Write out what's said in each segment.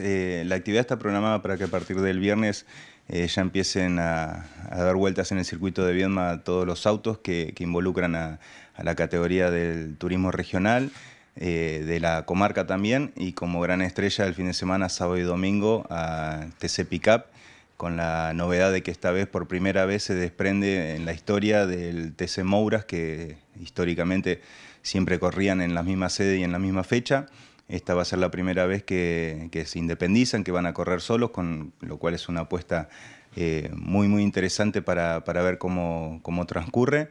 Eh, la actividad está programada para que a partir del viernes eh, ya empiecen a, dar vueltas en el circuito de Viedma todos los autos que, involucran a, la categoría del turismo regional, eh, de la comarca también, y como gran estrella el fin de semana, sábado y domingo, a TC Pickup, con la novedad de que esta vez por primera vez se desprende en la historia del TC Mouras, que históricamente siempre corrían en la misma sede y en la misma fecha. Esta va a ser la primera vez que, se independizan, que van a correr solos, con lo cual es una apuesta eh, muy, muy interesante para, ver cómo, transcurre.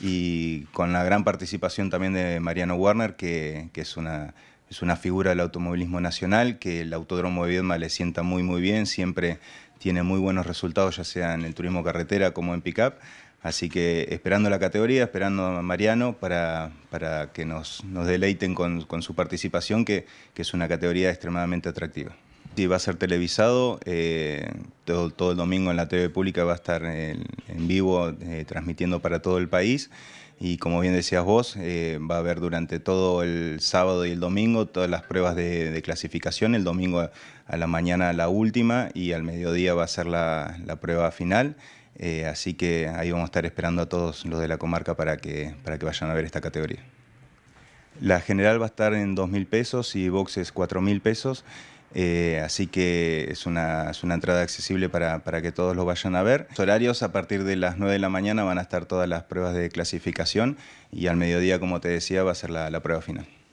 Y con la gran participación también de Mariano Warner, que, es una es una figura del automovilismo nacional que el Autódromo de Viedma le sienta muy muy bien, siempre tiene muy buenos resultados, ya sea en el turismo carretera como en pick-up. Así que esperando la categoría, esperando a Mariano para, para que nos, nos deleiten con, con, su participación, que, que, es una categoría extremadamente atractiva. Sí, va a ser televisado, eh, todo, el domingo en la TV pública va a estar en, vivo eh, transmitiendo para todo el país y como bien decías vos, eh, va a haber durante todo el sábado y el domingo todas las pruebas de, clasificación, el domingo a, la mañana la última y al mediodía va a ser la, la prueba final eh, así que ahí vamos a estar esperando a todos los de la comarca para que, para que vayan a ver esta categoría. La general va a estar en 2.000 pesos y boxes 4.000 pesos, eh, así que es una, es una entrada accesible para, para, que todos lo vayan a ver. Los horarios a partir de las 9 de la mañana van a estar todas las pruebas de clasificación y al mediodía, como te decía, va a ser la, la prueba final.